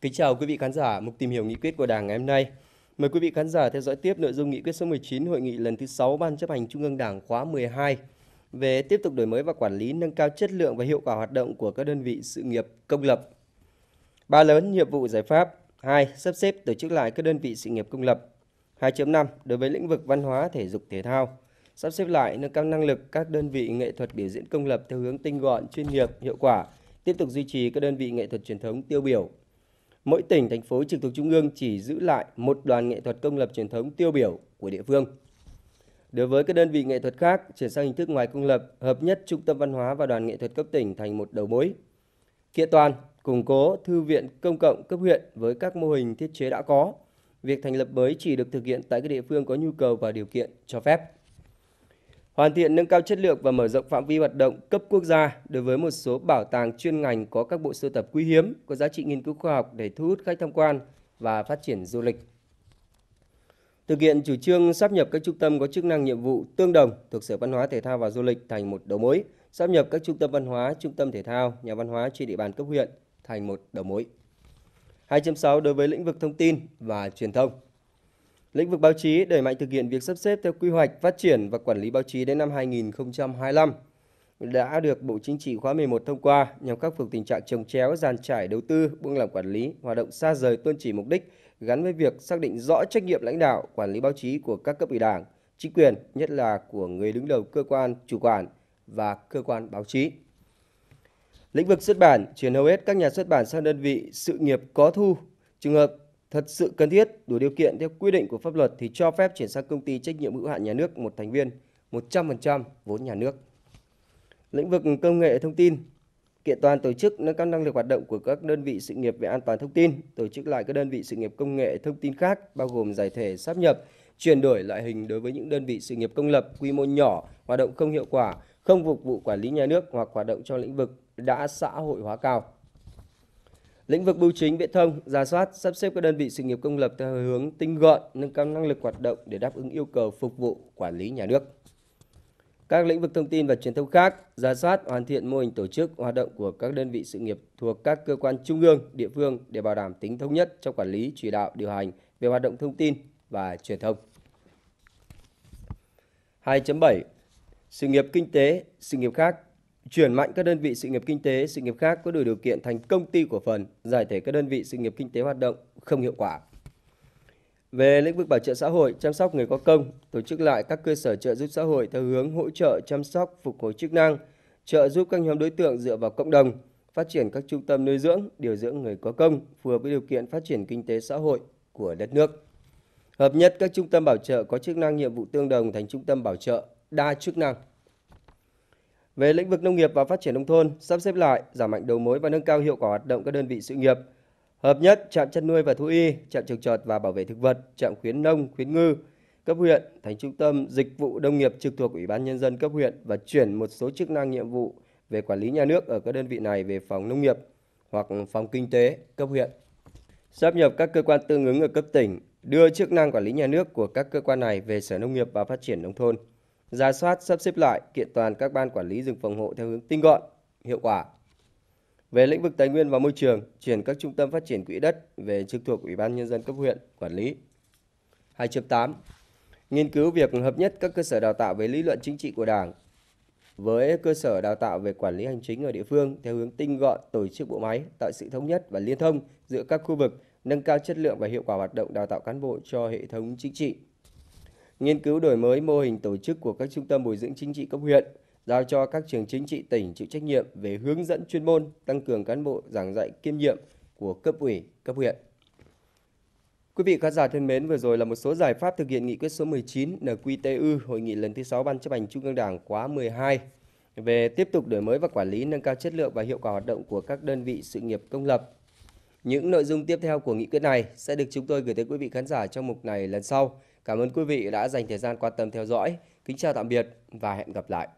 Kính chào quý vị khán giả, mục tìm hiểu nghị quyết của Đảng ngày hôm nay. Mời quý vị khán giả theo dõi tiếp nội dung nghị quyết số 19 hội nghị lần thứ 6 Ban chấp hành Trung ương Đảng khóa 12 về tiếp tục đổi mới và quản lý nâng cao chất lượng và hiệu quả hoạt động của các đơn vị sự nghiệp công lập. Ba lớn nhiệm vụ giải pháp 2. Sắp xếp tổ chức lại các đơn vị sự nghiệp công lập. 2.5. Đối với lĩnh vực văn hóa, thể dục, thể thao, sắp xếp lại nâng cao năng lực các đơn vị nghệ thuật biểu diễn công lập theo hướng tinh gọn, chuyên nghiệp, hiệu quả, tiếp tục duy trì các đơn vị nghệ thuật truyền thống tiêu biểu. Mỗi tỉnh, thành phố trực thuộc trung ương chỉ giữ lại một đoàn nghệ thuật công lập truyền thống tiêu biểu của địa phương. Đối với các đơn vị nghệ thuật khác, chuyển sang hình thức ngoài công lập, hợp nhất trung tâm văn hóa và đoàn nghệ thuật cấp tỉnh thành một đầu mối. Kiện toàn, củng cố thư viện công cộng cấp huyện với các mô hình thiết chế đã có. Việc thành lập mới chỉ được thực hiện tại các địa phương có nhu cầu và điều kiện cho phép. Hoàn thiện nâng cao chất lượng và mở rộng phạm vi hoạt động cấp quốc gia đối với một số bảo tàng chuyên ngành có các bộ sưu tập quý hiếm, có giá trị nghiên cứu khoa học để thu hút khách tham quan và phát triển du lịch. Thực hiện chủ trương sáp nhập các trung tâm có chức năng nhiệm vụ tương đồng thuộc Sở Văn hóa Thể thao và Du lịch thành một đầu mối, sáp nhập các trung tâm văn hóa, trung tâm thể thao, nhà văn hóa trên địa bàn cấp huyện thành một đầu mối. 2.6 đối với lĩnh vực thông tin và truyền thông. Lĩnh vực báo chí đẩy mạnh thực hiện việc sắp xếp theo quy hoạch phát triển và quản lý báo chí đến năm 2025 đã được Bộ Chính trị khóa 11 thông qua nhằm khắc phục tình trạng trồng chéo, giàn trải đầu tư, buông lỏng quản lý, hoạt động xa rời tôn chỉ mục đích gắn với việc xác định rõ trách nhiệm lãnh đạo, quản lý báo chí của các cấp ủy Đảng, chính quyền, nhất là của người đứng đầu cơ quan chủ quản và cơ quan báo chí. Lĩnh vực xuất bản, chuyển hầu hết các nhà xuất bản sang đơn vị sự nghiệp có thu. Trường hợp thật sự cần thiết, đủ điều kiện theo quy định của pháp luật thì cho phép chuyển sang công ty trách nhiệm hữu hạn nhà nước một thành viên 100% vốn nhà nước. Lĩnh vực công nghệ thông tin, kiện toàn tổ chức nâng cao năng lực hoạt động của các đơn vị sự nghiệp về an toàn thông tin, tổ chức lại các đơn vị sự nghiệp công nghệ thông tin khác bao gồm giải thể, sáp nhập, chuyển đổi loại hình đối với những đơn vị sự nghiệp công lập quy mô nhỏ, hoạt động không hiệu quả không phục vụ quản lý nhà nước hoặc hoạt động trong lĩnh vực đã xã hội hóa cao. Lĩnh vực bưu chính viễn thông, giả soát, sắp xếp các đơn vị sự nghiệp công lập theo hướng tinh gọn, nâng cao năng lực hoạt động để đáp ứng yêu cầu phục vụ quản lý nhà nước. Các lĩnh vực thông tin và truyền thông khác, giả soát, hoàn thiện mô hình tổ chức hoạt động của các đơn vị sự nghiệp thuộc các cơ quan trung ương, địa phương để bảo đảm tính thống nhất trong quản lý, chỉ đạo, điều hành về hoạt động thông tin và truyền thông. 2.7 sự nghiệp kinh tế, sự nghiệp khác, chuyển mạnh các đơn vị sự nghiệp kinh tế, sự nghiệp khác có đủ điều kiện thành công ty cổ phần, giải thể các đơn vị sự nghiệp kinh tế hoạt động không hiệu quả. Về lĩnh vực bảo trợ xã hội, chăm sóc người có công, tổ chức lại các cơ sở trợ giúp xã hội theo hướng hỗ trợ chăm sóc, phục hồi chức năng, trợ giúp các nhóm đối tượng dựa vào cộng đồng, phát triển các trung tâm nuôi dưỡng, điều dưỡng người có công phù hợp với điều kiện phát triển kinh tế xã hội của đất nước. Hợp nhất các trung tâm bảo trợ có chức năng nhiệm vụ tương đồng thành trung tâm bảo trợ đa chức năng. Về lĩnh vực nông nghiệp và phát triển nông thôn, sắp xếp lại, giảm mạnh đầu mối và nâng cao hiệu quả hoạt động các đơn vị sự nghiệp, hợp nhất trạm chăn nuôi và thú y, trạm trồng trọt và bảo vệ thực vật, trạm khuyến nông, khuyến ngư, cấp huyện thành trung tâm dịch vụ nông nghiệp trực thuộc Ủy ban nhân dân cấp huyện và chuyển một số chức năng nhiệm vụ về quản lý nhà nước ở các đơn vị này về phòng nông nghiệp hoặc phòng kinh tế cấp huyện. sắp nhập các cơ quan tương ứng ở cấp tỉnh, đưa chức năng quản lý nhà nước của các cơ quan này về Sở Nông nghiệp và Phát triển nông thôn ra soát sắp xếp lại kiện toàn các ban quản lý rừng phòng hộ theo hướng tinh gọn, hiệu quả. Về lĩnh vực tài nguyên và môi trường, chuyển các trung tâm phát triển quỹ đất về trực thuộc Ủy ban Nhân dân cấp huyện quản lý. 2.8. Nghiên cứu việc hợp nhất các cơ sở đào tạo về lý luận chính trị của Đảng với cơ sở đào tạo về quản lý hành chính ở địa phương theo hướng tinh gọn tổ chức bộ máy, tạo sự thống nhất và liên thông giữa các khu vực, nâng cao chất lượng và hiệu quả hoạt động đào tạo cán bộ cho hệ thống chính trị nghiên cứu đổi mới mô hình tổ chức của các trung tâm bồi dưỡng chính trị cấp huyện, giao cho các trường chính trị tỉnh chịu trách nhiệm về hướng dẫn chuyên môn, tăng cường cán bộ giảng dạy kiêm nhiệm của cấp ủy, cấp huyện. Quý vị khán giả thân mến, vừa rồi là một số giải pháp thực hiện nghị quyết số 19 NQTU hội nghị lần thứ 6 Ban chấp hành Trung ương Đảng khóa 12 về tiếp tục đổi mới và quản lý nâng cao chất lượng và hiệu quả hoạt động của các đơn vị sự nghiệp công lập. Những nội dung tiếp theo của nghị quyết này sẽ được chúng tôi gửi tới quý vị khán giả trong mục này lần sau. Cảm ơn quý vị đã dành thời gian quan tâm theo dõi. Kính chào tạm biệt và hẹn gặp lại.